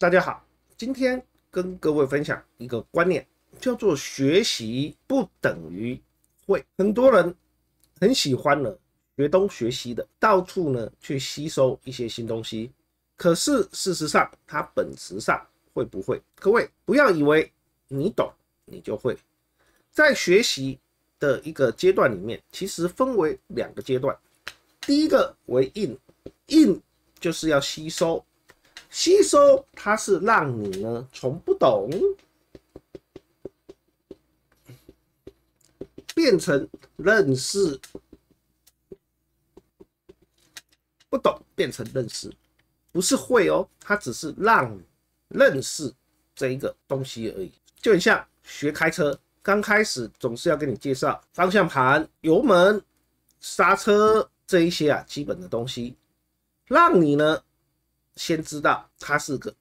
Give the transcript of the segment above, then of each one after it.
大家好，今天跟各位分享一个观念，叫做学习不等于会。很多人很喜欢呢，学东学西的，到处呢去吸收一些新东西。可是事实上，它本质上会不会？各位不要以为你懂你就会。在学习的一个阶段里面，其实分为两个阶段，第一个为 in，in 就是要吸收。吸收，它是让你呢从不懂变成认识，不懂变成认识，不是会哦，它只是让你认识这一个东西而已。就很像学开车，刚开始总是要给你介绍方向盘、油门、刹车这一些啊基本的东西，让你呢。先知道它是个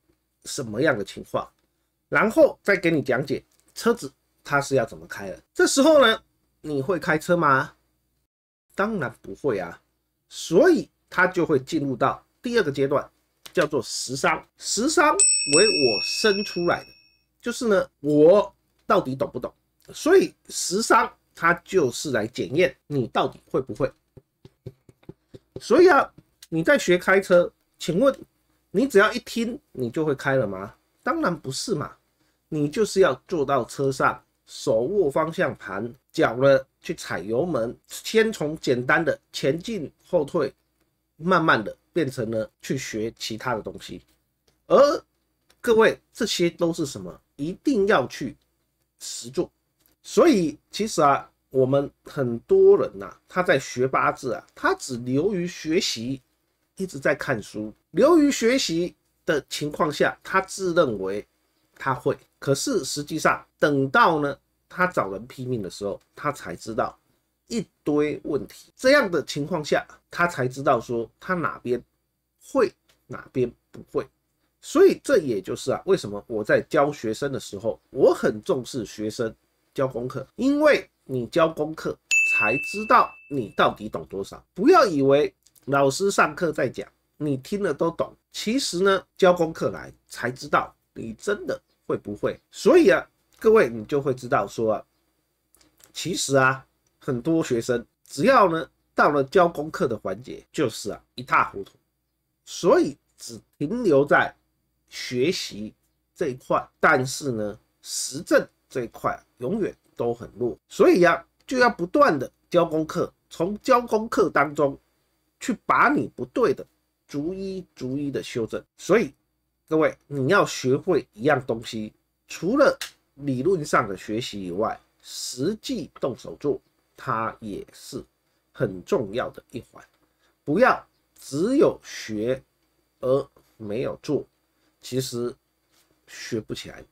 什么样的情况，然后再给你讲解车子它是要怎么开的。这时候呢，你会开车吗？当然不会啊，所以它就会进入到第二个阶段，叫做实商。实商为我生出来的，就是呢，我到底懂不懂？所以实商它就是来检验你到底会不会。所以啊，你在学开车，请问。你只要一听，你就会开了吗？当然不是嘛，你就是要坐到车上，手握方向盘，脚呢去踩油门，先从简单的前进后退，慢慢的变成了去学其他的东西。而各位，这些都是什么？一定要去实做。所以其实啊，我们很多人啊，他在学八字啊，他只流于学习。一直在看书，流于学习的情况下，他自认为他会，可是实际上等到呢，他找人拼命的时候，他才知道一堆问题。这样的情况下，他才知道说他哪边会哪边不会。所以这也就是啊，为什么我在教学生的时候，我很重视学生教功课，因为你教功课才知道你到底懂多少。不要以为。老师上课在讲，你听了都懂。其实呢，交功课来才知道你真的会不会。所以啊，各位你就会知道说啊，其实啊，很多学生只要呢到了交功课的环节，就是啊一塌糊涂。所以只停留在学习这一块，但是呢，实证这一块永远都很弱。所以呀，就要不断的交功课，从交功课当中。去把你不对的，逐一逐一的修正。所以，各位你要学会一样东西，除了理论上的学习以外，实际动手做，它也是很重要的一环。不要只有学而没有做，其实学不起来。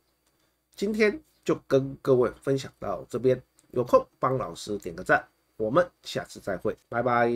今天就跟各位分享到这边，有空帮老师点个赞，我们下次再会，拜拜。